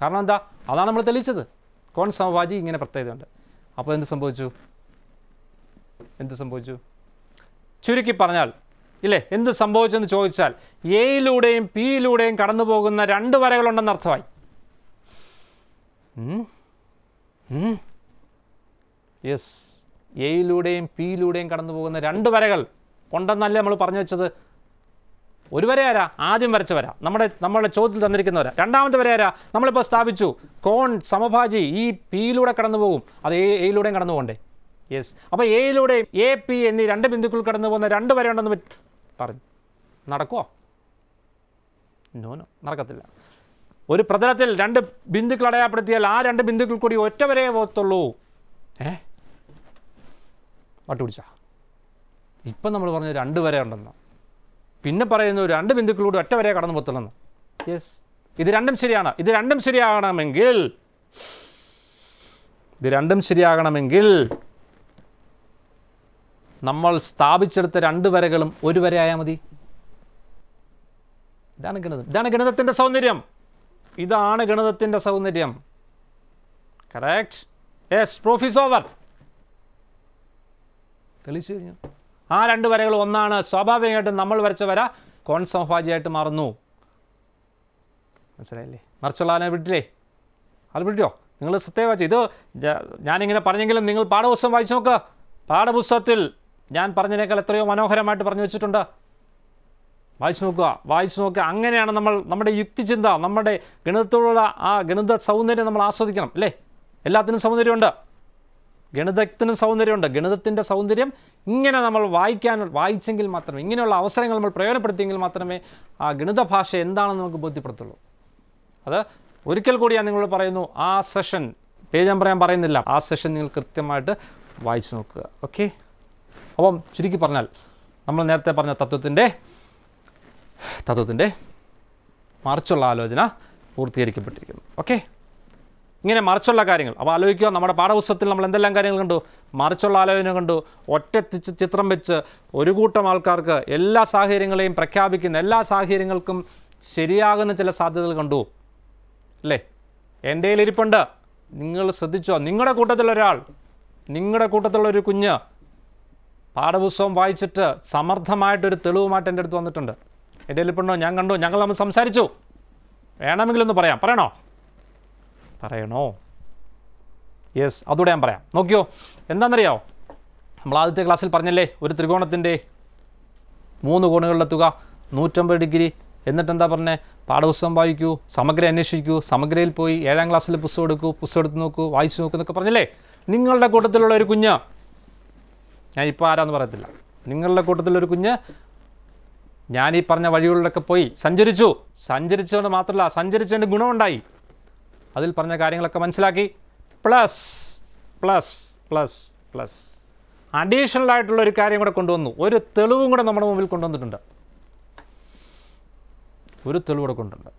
കാരണം എന്താ അതാണ് നമ്മൾ തെളിയിച്ചത് കോൺ സമഭാജി ഇങ്ങനെ പ്രത്യേകതയുണ്ട് അപ്പോൾ എന്ത് സംഭവിച്ചു എന്ത് സംഭവിച്ചു ചുരുക്കി പറഞ്ഞാൽ ഇല്ലേ എന്ത് സംഭവിച്ചെന്ന് ചോദിച്ചാൽ എയിലൂടെയും പിയിലൂടെയും കടന്നു പോകുന്ന രണ്ട് വരകളുണ്ടെന്ന് അർത്ഥമായി യെസ് എയിലൂടെയും പിയിലൂടെയും കടന്നു പോകുന്ന രണ്ട് വരകൾ ഉണ്ടെന്നല്ലേ നമ്മൾ പറഞ്ഞു വെച്ചത് ഒരു വര ആരാ ആദ്യം വരച്ച വര നമ്മുടെ നമ്മളുടെ ചോദ്യത്തിൽ തന്നിരിക്കുന്നവരാ രണ്ടാമത്തെ വര ആരാ നമ്മളിപ്പോൾ സ്ഥാപിച്ചു കോൺ സമഭാജി ഈ പിയിലൂടെ കടന്നു പോകും അത് എയിലൂടെയും കടന്നു പോകണ്ടേ യെസ് അപ്പോൾ എയിലൂടെ എ പി എന്നീ രണ്ട് ബിന്ദുക്കൾ കടന്നു പോകുന്ന രണ്ട് ഉണ്ടെന്ന് പറഞ്ഞു നടക്കുമോ നോ നോ നടക്കത്തില്ല ഒരു പ്രതലത്തിൽ രണ്ട് ബിന്ദുക്കൾ അടയാളപ്പെടുത്തിയാൽ ആ രണ്ട് ബിന്ദുക്കൾ കൂടി ഒറ്റ വരയെ പോകത്തുള്ളൂ ഏ വട്ടുപിടിച്ചാ ഇപ്പം നമ്മൾ പറഞ്ഞു രണ്ട് വരെ ഉണ്ടെന്ന് പിന്നെ പറയുന്നു രണ്ട് ബിന്ദുക്കളൂടെ ഒറ്റ വരെ കടന്നു പോകത്തുള്ളൂ യെസ് ഇത് രണ്ടും ശരിയാണ് ഇത് രണ്ടും ശരിയാകണമെങ്കിൽ ഇത് രണ്ടും ശരിയാകണമെങ്കിൽ നമ്മൾ സ്ഥാപിച്ചെടുത്ത രണ്ട് വരകളും ഒരു വര ആയാൽ മതി ഇതാണ് ഗണിതം ഇതാണ് ഗണിതത്തിൻ്റെ സൗന്ദര്യം ഇതാണ് ഗണിതത്തിൻ്റെ സൗന്ദര്യം correct yes proof is over തെളിച്ചു കഴിഞ്ഞു ആ രണ്ട് വരകൾ ഒന്നാണ് സ്വാഭാവികമായിട്ടും നമ്മൾ വരച്ച വര കോൺസംഭാജിയായിട്ട് മാറുന്നു മനസ്സിലായില്ലേ മറിച്ചുള്ള ആനെ വിട്ടില്ലേ അത് വിട്ടോ നിങ്ങൾ ശ്രദ്ധയെ വായിച്ചു ഇത് ഞാനിങ്ങനെ പറഞ്ഞെങ്കിലും നിങ്ങൾ പാഠപുസ്തകം വായിച്ചു നോക്കുക പാഠപുസ്തകത്തിൽ ഞാൻ പറഞ്ഞതിനേക്കാൾ എത്രയോ മനോഹരമായിട്ട് പറഞ്ഞു വെച്ചിട്ടുണ്ട് വായിച്ചു നോക്കുക വായിച്ചു നോക്കുക അങ്ങനെയാണ് നമ്മൾ നമ്മുടെ യുക്തിചിന്ത നമ്മുടെ ഗണിതത്തോടുള്ള ആ ഗണിത സൗന്ദര്യം നമ്മൾ ആസ്വദിക്കണം അല്ലേ എല്ലാത്തിനും സൗന്ദര്യമുണ്ട് ഗണിതത്തിനും സൗന്ദര്യമുണ്ട് ഗണിതത്തിൻ്റെ സൗന്ദര്യം ഇങ്ങനെ നമ്മൾ വായിക്കാൻ വായിച്ചെങ്കിൽ മാത്രമേ ഇങ്ങനെയുള്ള അവസരങ്ങൾ നമ്മൾ പ്രയോജനപ്പെടുത്തിയെങ്കിൽ മാത്രമേ ആ ഗണിത ഭാഷ എന്താണെന്ന് നമുക്ക് ബോധ്യപ്പെടുത്തുള്ളൂ അത് ഒരിക്കൽ കൂടി ഞാൻ നിങ്ങളോട് പറയുന്നു ആ സെഷൻ പേജ് നമ്പർ ഞാൻ പറയുന്നില്ല ആ സെഷൻ നിങ്ങൾ കൃത്യമായിട്ട് വായിച്ചു നോക്കുക ഓക്കെ അപ്പം ചുരുക്കി പറഞ്ഞാൽ നമ്മൾ നേരത്തെ പറഞ്ഞ തത്വത്തിൻ്റെ തത്വത്തിൻ്റെ മറിച്ചുള്ള ആലോചന പൂർത്തീകരിക്കപ്പെട്ടിരിക്കുന്നു ഓക്കെ ഇങ്ങനെ മറിച്ചുള്ള കാര്യങ്ങൾ അപ്പോൾ ആലോചിക്കുക നമ്മുടെ പാഠപുസ്തകത്തിൽ നമ്മൾ എന്തെല്ലാം കാര്യങ്ങൾ കണ്ടു മറിച്ചുള്ള ആലോചന കണ്ടു ഒറ്റ ചിത്രം വെച്ച് ഒരു കൂട്ടം ആൾക്കാർക്ക് എല്ലാ സാഹചര്യങ്ങളെയും പ്രഖ്യാപിക്കുന്ന എല്ലാ സാഹചര്യങ്ങൾക്കും ശരിയാകുന്ന ചില സാധ്യതകൾ കണ്ടു അല്ലേ എൻ്റെ ഇരിപ്പുണ്ട് നിങ്ങൾ ശ്രദ്ധിച്ചോ നിങ്ങളുടെ കൂട്ടത്തിലൊരാൾ നിങ്ങളുടെ കൂട്ടത്തിലുള്ള ഒരു കുഞ്ഞ് പാഠപുസ്തകം വായിച്ചിട്ട് സമർത്ഥമായിട്ടൊരു തെളിവുമായിട്ട് എൻ്റെ അടുത്ത് വന്നിട്ടുണ്ട് എൻ്റെ എലിപ്പുണ്ടോ ഞാൻ കണ്ടു ഞങ്ങൾ നമ്മൾ സംസാരിച്ചു ഒന്ന് പറയാം പറയണോ പറയണോ യെസ് അതുകൂടെ ഞാൻ പറയാം നോക്കിയോ എന്താണെന്നറിയോ നമ്മൾ ആദ്യത്തെ ക്ലാസ്സിൽ പറഞ്ഞല്ലേ ഒരു ത്രികോണത്തിൻ്റെ മൂന്ന് കോണുകളുടെ തുക നൂറ്റമ്പത് ഡിഗ്രി എന്നിട്ട് എന്താ പറഞ്ഞേ പാഠപുസ്തകം വായിക്കൂ സമഗ്ര അന്വേഷിക്കൂ സമഗ്രയിൽ പോയി ഏഴാം ക്ലാസ്സിലെ പുസ്തകം എടുക്കൂ പുസ്തകം എടുത്ത് നോക്കൂ വായിച്ചു നോക്കൂ എന്നൊക്കെ പറഞ്ഞല്ലേ നിങ്ങളുടെ കൂട്ടത്തിലുള്ള ഒരു കുഞ്ഞ് ഞാൻ ഇപ്പോൾ ആരാന്ന് പറയത്തില്ല നിങ്ങളുടെ കൂട്ടത്തിലൊരു കുഞ്ഞ് ഞാൻ ഈ പറഞ്ഞ വഴികളിലൊക്കെ പോയി സഞ്ചരിച്ചു സഞ്ചരിച്ചുകൊണ്ട് മാത്രമല്ല സഞ്ചരിച്ചുകൊണ്ട് ഗുണമുണ്ടായി അതിൽ പറഞ്ഞ കാര്യങ്ങളൊക്കെ മനസ്സിലാക്കി plus plus plus plus additional ആയിട്ടുള്ള ഒരു കാര്യം കൂടെ കൊണ്ടുവന്നു ഒരു തെളിവും കൂടെ നമ്മുടെ മുമ്പിൽ കൊണ്ടുവന്നിട്ടുണ്ട് ഒരു തെളിവ് കൂടെ കൊണ്ടുണ്ട്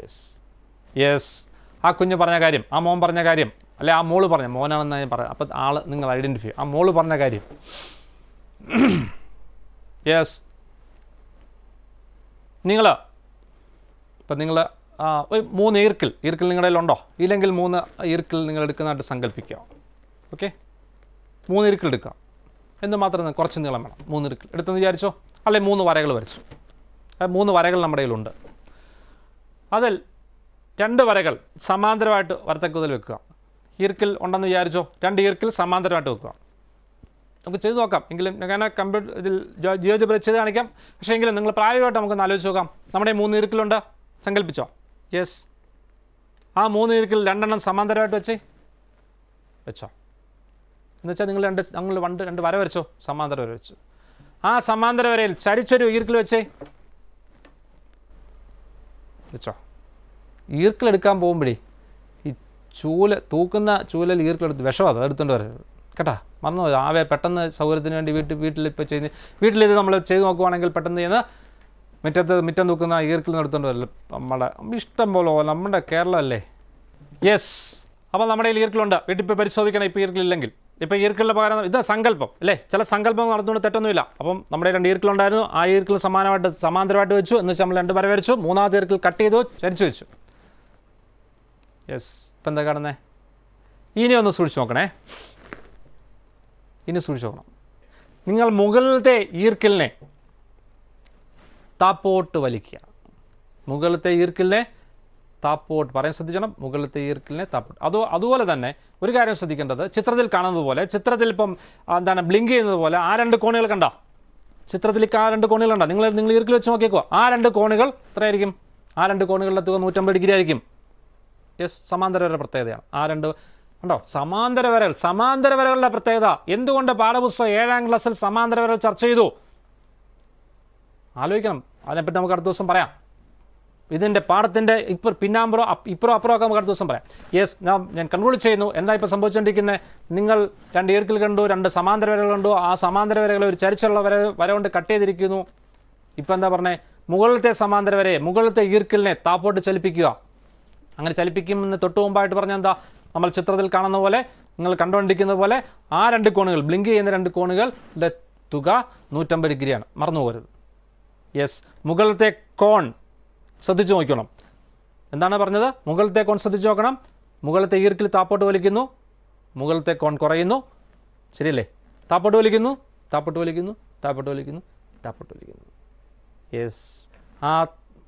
യെസ് യെസ് ആ കുഞ്ഞ് പറഞ്ഞ കാര്യം ആ മോൻ പറഞ്ഞ കാര്യം അല്ലെ ആ മോള് പറഞ്ഞ മോനാണെന്ന് ഞാൻ പറയാം അപ്പം ആൾ നിങ്ങൾ ഐഡൻറ്റിഫൈ ആ മോള് പറഞ്ഞ കാര്യം യെസ് നിങ്ങൾ ഇപ്പം നിങ്ങൾ മൂന്ന് ഈർക്കിൽ ഈർക്കിൽ നിങ്ങളുടെ ഉണ്ടോ ഇല്ലെങ്കിൽ മൂന്ന് ഈർക്കിൽ നിങ്ങൾ എടുക്കുന്നതായിട്ട് സങ്കല്പിക്കുക ഓക്കെ മൂന്ന് ഈർക്കിൽ എടുക്കുക എന്ന് മാത്രം കുറച്ച് നീളം വേണം മൂന്ന് ഈർക്കിൽ എടുത്തെന്ന് വിചാരിച്ചോ അല്ലെ മൂന്ന് വരകൾ വരച്ചു മൂന്ന് വരകൾ നമ്മുടെ കയ്യിലുണ്ട് അതിൽ രണ്ട് വരകൾ സമാന്തരമായിട്ട് വരത്തക്കുതൽ വെക്കുക ഈർക്കിൽ ഉണ്ടെന്ന് വിചാരിച്ചോ രണ്ട് ഈർക്കിൽ സമാന്തരമായിട്ട് വെക്കുക നമുക്ക് ചെയ്ത് നോക്കാം എങ്കിലും ഞാൻ കമ്പ്യൂട്ടർ ഇതിൽ ജിയോ ജിബ്ര ചെയ്ത് കാണിക്കാം പക്ഷേ എങ്കിലും നിങ്ങൾ പ്രായോഗികമായിട്ട് നമുക്ക് ആലോചിച്ച് നോക്കാം നമ്മുടെ മൂന്ന് ഈർക്കിലുണ്ട് സങ്കല്പിച്ചോ യെസ് ആ മൂന്ന് ഈർക്കിൽ രണ്ടെണ്ണം സമാന്തരമായിട്ട് വെച്ച് വെച്ചോ എന്ന് വെച്ചാൽ നിങ്ങൾ രണ്ട് ഞങ്ങൾ വണ്ട് രണ്ട് വര വരച്ചോ സമാന്തര വര വെച്ചു ആ സമാന്തര വരയിൽ ചരിച്ചൊരു ഈർക്കിൽ വെച്ചേ വെച്ചോ ഈർക്കിൽ എടുക്കാൻ പോകുമ്പോഴേ ചൂല തൂക്കുന്ന ചൂലയിൽ ഈർക്കിലെടുത്ത് വിഷമാണ് അതെടുത്തുകൊണ്ട് വരരുത് കേട്ടാ മറന്നു ആവേ പെട്ടെന്ന് സൗകര്യത്തിന് വേണ്ടി വീട്ടിൽ വീട്ടിൽ ഇപ്പോൾ ചെയ്ത് വീട്ടിലിത് നമ്മൾ ചെയ്ത് നോക്കുവാണെങ്കിൽ പെട്ടെന്ന് ചെയ്യുന്ന മുറ്റത്ത് മുറ്റം തൂക്കുന്ന ഈർക്കിൽ നിർത്തുകൊണ്ട് വരില്ല നമ്മുടെ ഇഷ്ടം പോലെ നമ്മുടെ കേരളമല്ലേ യെസ് അപ്പോൾ നമ്മുടെ കയ്യിൽ ഈർക്കിലുണ്ട് വീട്ടിൽ ഇപ്പോൾ പരിശോധിക്കണം ഇപ്പോൾ ഈർക്കിലില്ലെങ്കിൽ ഇപ്പോൾ ഈർക്കിളിൻ്റെ പകരം ഇത് സങ്കല്പം അല്ലേ ചില സങ്കല്പം നടന്നുകൊണ്ട് തെറ്റൊന്നുമില്ല അപ്പം നമ്മുടെ രണ്ട് ഈർക്കിലുണ്ടായിരുന്നു ആ ഈർക്കിൽ സമാനമായിട്ട് സമാന്തരമായിട്ട് വെച്ചു എന്ന് വെച്ചാൽ നമ്മൾ രണ്ട് വര മൂന്നാമത്തെ ഈർക്കിൽ കട്ട് ചെയ്തു ചരിച്ചു വെച്ചു യെസ് ഇപ്പം എന്താ കാണുന്നത് ഇനി ഒന്ന് സൂക്ഷിച്ച് നോക്കണേ ഇനി സൂക്ഷിച്ച് നോക്കണം നിങ്ങൾ മുകളിലത്തെ ഈർക്കലിനെ താപ്പോട്ട് വലിക്കുക മുകളിലത്തെ ഈർക്കലിനെ താപ്പോട്ട് പറയാൻ ശ്രദ്ധിക്കണം മുകളിലത്തെ ഈർക്കലിനെ താപ്പോട്ട് അതോ അതുപോലെ തന്നെ ഒരു കാര്യം ശ്രദ്ധിക്കേണ്ടത് ചിത്രത്തിൽ കാണുന്നത് പോലെ ചിത്രത്തിൽ ഇപ്പം എന്താണ് ബ്ലിങ്ക് ചെയ്യുന്നത് പോലെ ആ രണ്ട് കോണികൾ കണ്ട ചിത്രത്തിൽ ആ രണ്ട് കോണികൾ കണ്ട നിങ്ങൾ നിങ്ങൾ ഈർക്കിൽ വെച്ച് നോക്കിയേക്കുക ആ രണ്ട് കോണുകൾ എത്രയായിരിക്കും ആ രണ്ട് കോണുകളുടെ തുക നൂറ്റമ്പത് ഡിഗ്രി ആയിരിക്കും യെസ് സമാന്തരവര പ്രത്യേകതയാണ് ആ രണ്ട് ഉണ്ടോ സമാന്തര വരകൾ സമാന്തര വരകളുടെ പ്രത്യേകത എന്തുകൊണ്ട് പാഠപുസ്തകം ഏഴാം ക്ലാസ്സിൽ സമാന്തര വരകൾ ചർച്ച ചെയ്തു ആലോചിക്കണം അതിനെപ്പറ്റി നമുക്ക് അടുത്ത ദിവസം പറയാം ഇതിൻ്റെ പാഠത്തിൻ്റെ ഇപ്പോൾ പിന്നാമ്പുറം ഇപ്പുറം അപ്പുറം ഒക്കെ നമുക്ക് അടുത്ത ദിവസം പറയാം യെസ് ഞാൻ ഞാൻ കൺക്ലൂഡ് ചെയ്യുന്നു എന്താ ഇപ്പോൾ സംഭവിച്ചുകൊണ്ടിരിക്കുന്നത് നിങ്ങൾ രണ്ട് ഈർക്കിൽ കണ്ടു രണ്ട് സമാന്തര വരകൾ കണ്ടു ആ സമാന്തര വരകളെ ഒരു ചരിച്ചുള്ള വര വര കൊണ്ട് കട്ട് ചെയ്തിരിക്കുന്നു ഇപ്പം എന്താ പറഞ്ഞത് മുകളിലത്തെ സമാന്തര വരെ മുകളിലത്തെ ഈർക്കിലിനെ താപ്പോട്ട് ചലിപ്പിക്കുക അങ്ങനെ ചലിപ്പിക്കുമെന്ന് തൊട്ടു മുമ്പായിട്ട് പറഞ്ഞ എന്താ നമ്മൾ ചിത്രത്തിൽ കാണുന്ന പോലെ നിങ്ങൾ കണ്ടുകൊണ്ടിരിക്കുന്ന പോലെ ആ രണ്ട് കോണുകൾ ബ്ലിങ്ക് ചെയ്യുന്ന രണ്ട് കോണുകളുടെ തുക നൂറ്റമ്പത് ഡിഗ്രിയാണ് മറന്നുപോകരുത് യെസ് മുകളിലത്തെ കോൺ ശ്രദ്ധിച്ചു നോക്കണം എന്താണ് പറഞ്ഞത് മുകളിലത്തെ കോൺ ശ്രദ്ധിച്ചു നോക്കണം മുകളിലത്തെ ഈർക്കിൽ താപ്പോട്ട് വലിക്കുന്നു മുകളിലത്തെ കോൺ കുറയുന്നു ശരിയല്ലേ താപ്പോട്ട് വലിക്കുന്നു താപ്പോട്ട് വലിക്കുന്നു താപ്പോട്ട് വലിക്കുന്നു താപ്പോട്ട് വലിക്കുന്നു യെസ് ആ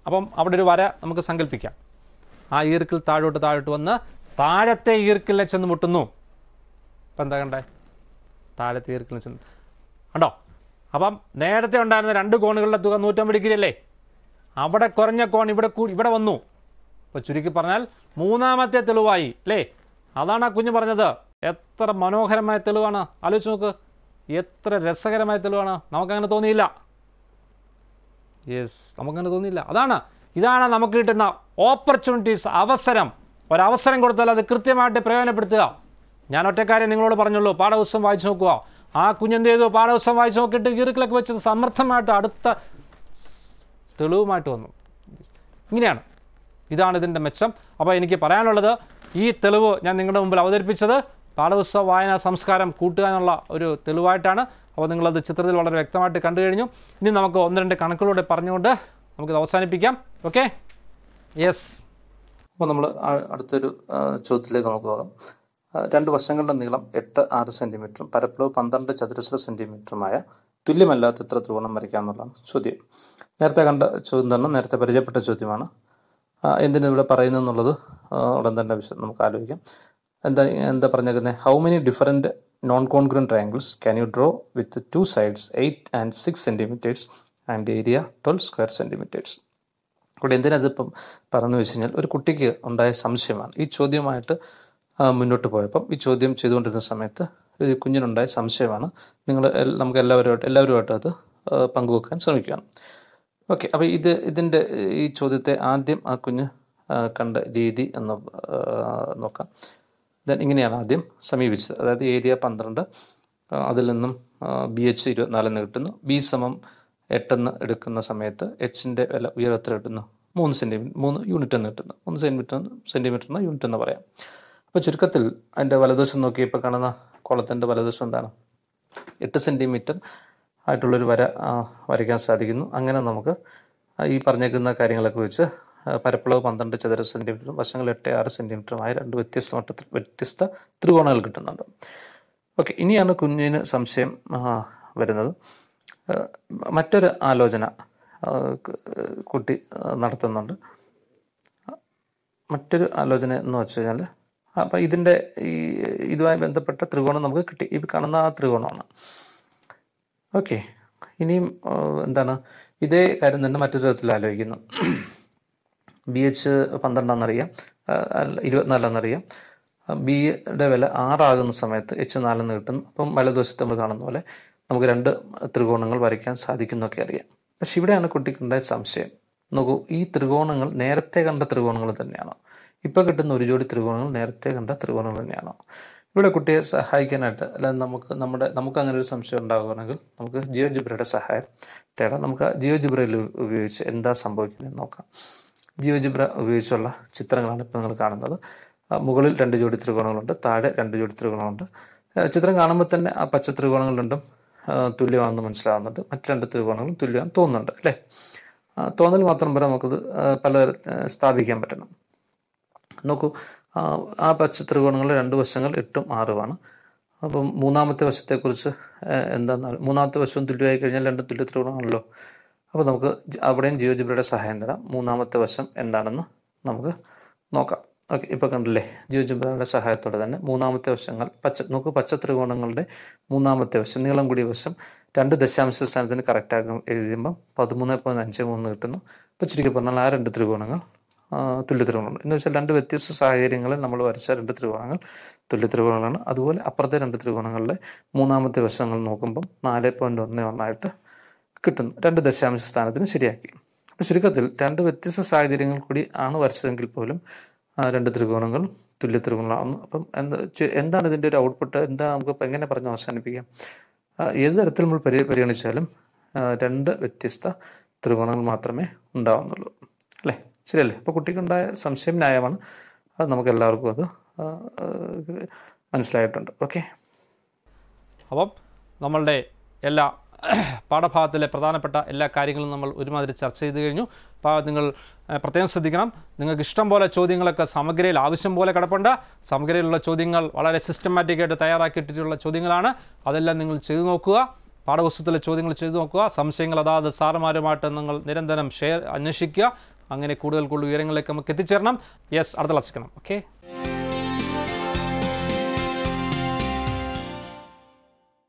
അപ്പം അവിടെ ഒരു വര നമുക്ക് സങ്കല്പിക്കാം ആ ഈർക്കിൽ താഴോട്ട് താഴോട്ട് വന്ന് താഴത്തെ ഈർക്കിലെ ചെന്ന് മുട്ടുന്നു അപ്പം എന്താ കണ്ടേ താഴത്തെ ഈർക്കിലെ ചെന്ന് കണ്ടോ അപ്പം നേരത്തെ ഉണ്ടായിരുന്ന രണ്ട് കോണുകളുടെ തുക നൂറ്റമ്പത് ഡിഗ്രി അല്ലേ അവിടെ കുറഞ്ഞ കോൺ ഇവിടെ ഇവിടെ വന്നു അപ്പോൾ ചുരുക്കി പറഞ്ഞാൽ മൂന്നാമത്തെ തെളിവായി അല്ലേ അതാണ് ആ കുഞ്ഞു പറഞ്ഞത് എത്ര മനോഹരമായ തെളിവാണ് ആലോചിച്ച് നോക്ക് എത്ര രസകരമായ തെളിവാണ് നമുക്കങ്ങനെ തോന്നിയില്ല യെസ് നമുക്കങ്ങനെ തോന്നിയില്ല അതാണ് ഇതാണ് നമുക്ക് കിട്ടുന്ന ഓപ്പർച്യൂണിറ്റീസ് അവസരം ഒരവസരം കൊടുത്താൽ അത് കൃത്യമായിട്ട് പ്രയോജനപ്പെടുത്തുക ഞാൻ ഒറ്റക്കാര്യം നിങ്ങളോട് പറഞ്ഞുള്ളൂ പാഠപുസ്തകം വായിച്ചു നോക്കുക ആ കുഞ്ഞെന്ത് ചെയ്തു പാഠപുസ്തകം വായിച്ചു നോക്കിയിട്ട് ഗീറുകളൊക്കെ വെച്ചത് സമർത്ഥമായിട്ട് അടുത്ത തെളിവുമായിട്ട് വന്നു ഇങ്ങനെയാണ് ഇതാണ് ഇതിൻ്റെ മെച്ചം അപ്പോൾ എനിക്ക് പറയാനുള്ളത് ഈ തെളിവ് ഞാൻ നിങ്ങളുടെ മുമ്പിൽ അവതരിപ്പിച്ചത് പാഠപുസ്തക വായന സംസ്കാരം കൂട്ടുക എന്നുള്ള ഒരു തെളിവായിട്ടാണ് അപ്പോൾ നിങ്ങളത് ചിത്രത്തിൽ വളരെ വ്യക്തമായിട്ട് കണ്ടു കഴിഞ്ഞു ഇനി നമുക്ക് ഒന്ന് രണ്ട് കണക്കുകളൂടെ പറഞ്ഞുകൊണ്ട് നമുക്കിത് അവസാനിപ്പിക്കാം ഓക്കെ യെസ് അപ്പോൾ നമ്മൾ അടുത്തൊരു ചോദ്യത്തിലേക്ക് നമുക്ക് പോകാം രണ്ട് വശങ്ങളുടെ നീളം എട്ട് ആറ് സെൻറ്റിമീറ്ററും പരപ്പളവ് പന്ത്രണ്ട് ചതുരശ്ര സെൻറ്റിമീറ്ററുമായ തുല്യമല്ലാത്ത എത്ര ത്രികോണം വരയ്ക്കാം എന്നുള്ളതാണ് ചോദ്യം നേരത്തെ കണ്ട ചോദ്യം തന്നെ നേരത്തെ പരിചയപ്പെട്ട ചോദ്യമാണ് എന്തിനാണ് ഇവിടെ പറയുന്നത് എന്നുള്ളത് ഉടൻ തന്നെ വിശ നമുക്ക് ആലോചിക്കാം എന്താ എന്താ പറഞ്ഞേക്കുന്നത് how many different non concrete triangles can you draw with two sides eight and six centimetres and the area twelve square centimetres ഇവിടെ എന്തിനതിപ്പം പറഞ്ഞു വെച്ച് കഴിഞ്ഞാൽ ഒരു കുട്ടിക്ക് ഉണ്ടായ സംശയമാണ് ഈ ചോദ്യമായിട്ട് മുന്നോട്ട് പോയപ്പം ഈ ചോദ്യം ചെയ്തുകൊണ്ടിരുന്ന സമയത്ത് ഒരു കുഞ്ഞിനുണ്ടായ സംശയമാണ് നിങ്ങൾ നമുക്ക് എല്ലാവരുമായിട്ട് എല്ലാവരുമായിട്ട് അത് പങ്കുവെക്കാൻ ശ്രമിക്കുകയാണ് ഓക്കെ അപ്പോൾ ഇത് ഇതിൻ്റെ ഈ ചോദ്യത്തെ ആദ്യം ആ കുഞ്ഞ് കണ്ട രീതി എന്ന് നോക്കാം ദെൻ ഇങ്ങനെയാണ് ആദ്യം സമീപിച്ചത് അതായത് ഏരിയ പന്ത്രണ്ട് അതിൽ നിന്നും ബി എച്ച് ഇരുപത്തിനാലെന്ന് കിട്ടുന്നു ബി സമം എട്ടെന്ന് എടുക്കുന്ന സമയത്ത് എച്ചിൻ്റെ വില ഉയരം എത്ര കിട്ടുന്നു മൂന്ന് സെൻറ്റിമീറ്റർ മൂന്ന് യൂണിറ്റ് എന്ന് കിട്ടുന്നു മൂന്ന് സെൻറ്റിമീറ്റർ സെൻറ്റിമീറ്റർ എന്ന് യൂണിറ്റ് എന്ന് പറയാം അപ്പോൾ ചുരുക്കത്തിൽ അതിൻ്റെ വലതുവശം ഇപ്പോൾ കാണുന്ന കുളത്തിൻ്റെ വലതുവശം എന്താണ് എട്ട് സെൻറ്റിമീറ്റർ ആയിട്ടുള്ളൊരു വര വരയ്ക്കാൻ സാധിക്കുന്നു അങ്ങനെ നമുക്ക് ഈ പറഞ്ഞേക്കുന്ന കാര്യങ്ങളൊക്കെ വെച്ച് പരപ്പളവ് പന്ത്രണ്ട് ചതുര സെൻറ്റിമീറ്ററും വശങ്ങൾ എട്ട് ആറ് സെൻറ്റിമീറ്ററുമായ രണ്ട് വ്യത്യസ്ത വ്യത്യസ്ത ത്രികോണങ്ങൾ കിട്ടുന്നുണ്ട് ഓക്കെ ഇനിയാണ് കുഞ്ഞിന് സംശയം വരുന്നത് മറ്റൊരു ആലോചന കുട്ടി നടത്തുന്നുണ്ട് മറ്റൊരു ആലോചന എന്ന് വെച്ച് കഴിഞ്ഞാൽ അപ്പം ഇതിൻ്റെ ഈ ഇതുമായി ബന്ധപ്പെട്ട ത്രികോണം നമുക്ക് കിട്ടി ഈ കാണുന്ന ആ ത്രികോണമാണ് ഓക്കെ ഇനിയും എന്താണ് ഇതേ കാര്യം തന്നെ മറ്റൊരു തരത്തിൽ ആലോചിക്കുന്നു ബി എച്ച് പന്ത്രണ്ടാണെന്നറിയാം ഇരുപത്തിനാലെന്നറിയാം ബിയുടെ വില ആറാകുന്ന സമയത്ത് എച്ച് നാലെന്ന് കിട്ടുന്നു അപ്പം വലതുവശത്ത് നമ്മൾ കാണുന്ന പോലെ നമുക്ക് രണ്ട് ത്രികോണങ്ങൾ വരയ്ക്കാൻ സാധിക്കുന്നൊക്കെ അറിയാം പക്ഷെ ഇവിടെയാണ് കുട്ടിക്കുണ്ടായ സംശയം നോക്കൂ ഈ ത്രികോണങ്ങൾ നേരത്തെ കണ്ട ത്രികോണങ്ങൾ തന്നെയാണോ ഇപ്പൊ കിട്ടുന്ന ഒരു ജോഡി ത്രികോണങ്ങൾ നേരത്തെ കണ്ട ത്രികോണങ്ങൾ തന്നെയാണോ ഇവിടെ കുട്ടിയെ സഹായിക്കാനായിട്ട് അല്ലാതെ നമുക്ക് നമ്മുടെ നമുക്ക് അങ്ങനെ ഒരു സംശയം ഉണ്ടാകുകയാണെങ്കിൽ നമുക്ക് ജിയോ ജിബ്രയുടെ സഹായം തേടാം നമുക്ക് ജിയോ ജിബ്രയിൽ ഉപയോഗിച്ച് എന്താ സംഭവിക്കുന്നതെന്ന് നോക്കാം ജിയോ ജിബ്ര ഉപയോഗിച്ചുള്ള ചിത്രങ്ങളാണ് ഇപ്പോൾ നിങ്ങൾ കാണുന്നത് മുകളിൽ രണ്ട് ജോഡി ത്രികോണങ്ങളുണ്ട് താഴെ രണ്ട് ജോഡി ത്രികോണങ്ങളുണ്ട് ചിത്രം കാണുമ്പോൾ തന്നെ ആ പച്ച ത്രികോണങ്ങൾ രണ്ടും തുല്യമാണെന്ന് മനസ്സിലാവുന്നുണ്ട് മറ്റ് രണ്ട് ത്രികോണങ്ങളും തുല്യം തോന്നുന്നുണ്ട് അല്ലേ തോന്നൽ മാത്രം വരെ നമുക്കത് പല സ്ഥാപിക്കാൻ പറ്റണം നോക്കൂ ആ പച്ച ത്രികോണങ്ങളുടെ രണ്ട് വശങ്ങൾ എട്ടും ആറുമാണ് അപ്പം മൂന്നാമത്തെ വശത്തെക്കുറിച്ച് എന്താണെന്ന് മൂന്നാമത്തെ വശവും തുല്യമായി കഴിഞ്ഞാൽ രണ്ട് തുല്യ ത്രികോണമാണല്ലോ അപ്പോൾ നമുക്ക് അവിടെയും ജിയോജിബ്രയുടെ സഹായം തരാം മൂന്നാമത്തെ വശം എന്താണെന്ന് നമുക്ക് നോക്കാം ഓക്കെ ഇപ്പോൾ കണ്ടില്ലേ ജിയോജിബ്രയുടെ സഹായത്തോടെ തന്നെ മൂന്നാമത്തെ വശങ്ങൾ പച്ച നോക്ക് പച്ച ത്രികോണങ്ങളുടെ മൂന്നാമത്തെ വശം നീളം കൂടിയ വശം രണ്ട് ദശാംശ സ്ഥാനത്തിന് കറക്റ്റാകും എഴുതുമ്പം പതിമൂന്ന് പോയിന്റ് അഞ്ച് മൂന്ന് കിട്ടുന്നു ഇപ്പോൾ ചുരുക്കി പറഞ്ഞാൽ ആ രണ്ട് ത്രികോണങ്ങൾ തുല്യ ത്രികോണങ്ങൾ എന്ന് വെച്ചാൽ രണ്ട് വ്യത്യസ്ത സാഹചര്യങ്ങളിൽ നമ്മൾ വരച്ച രണ്ട് ത്രികോണങ്ങൾ തുല്യ ത്രികോണങ്ങളാണ് അതുപോലെ അപ്പുറത്തെ രണ്ട് ത്രികോണങ്ങളിലെ മൂന്നാമത്തെ വശങ്ങൾ നോക്കുമ്പം നാല് പോയിന്റ് ഒന്ന് ഒന്നായിട്ട് കിട്ടുന്നു രണ്ട് ദശാംശ സ്ഥാനത്തിന് ശരിയാക്കി അപ്പോൾ ചുരുക്കത്തിൽ രണ്ട് വ്യത്യസ്ത സാഹചര്യങ്ങൾ കൂടി ആണ് വരച്ചതെങ്കിൽ പോലും രണ്ട് ത്രികോണങ്ങൾ തുല്യ ത്രികോണങ്ങളാണ് അപ്പം എന്താ എന്താണ് ഇതിൻ്റെ ഒരു ഔട്ട്പുട്ട് എന്താ നമുക്ക് എങ്ങനെ പറഞ്ഞ് അവസാനിപ്പിക്കാം ഏത് തരത്തിൽ നമ്മൾ പരി പരിഗണിച്ചാലും രണ്ട് വ്യത്യസ്ത ത്രികോണങ്ങൾ മാത്രമേ ഉണ്ടാവുന്നുള്ളൂ അല്ലേ ശരിയല്ലേ അപ്പോൾ കുട്ടിക്കുണ്ടായ സംശയം ന്യായമാണ് അത് നമുക്ക് എല്ലാവർക്കും അത് മനസ്സിലായിട്ടുണ്ട് ഓക്കെ അപ്പം നമ്മളുടെ എല്ലാ പാഠഭാഗത്തിലെ പ്രധാനപ്പെട്ട എല്ലാ കാര്യങ്ങളും നമ്മൾ ഒരുമാതിരി ചർച്ച ചെയ്ത് കഴിഞ്ഞു അപ്പോൾ നിങ്ങൾ പ്രത്യേകം ശ്രദ്ധിക്കണം നിങ്ങൾക്ക് ഇഷ്ടം പോലെ ചോദ്യങ്ങളൊക്കെ സമഗ്രയിൽ ആവശ്യം പോലെ കിടപ്പുണ്ട് സമഗ്രയിലുള്ള ചോദ്യങ്ങൾ വളരെ സിസ്റ്റമാറ്റിക്കായിട്ട് തയ്യാറാക്കിയിട്ടുള്ള ചോദ്യങ്ങളാണ് അതെല്ലാം നിങ്ങൾ ചെയ്തു നോക്കുക പാഠപുസ്തകത്തിലെ ചോദ്യങ്ങൾ ചെയ്തു നോക്കുക സംശയങ്ങൾ അതാത് സാറുമാരുമായിട്ട് നിങ്ങൾ നിരന്തരം ഷെയർ അന്വേഷിക്കുക അങ്ങനെ കൂടുതൽ കൂടുതൽ ഉയരങ്ങളിലേക്ക് നമുക്ക് എത്തിച്ചേരണം യെസ് അടുത്ത ക്ലാസ്സിക്കണം ഓക്കെ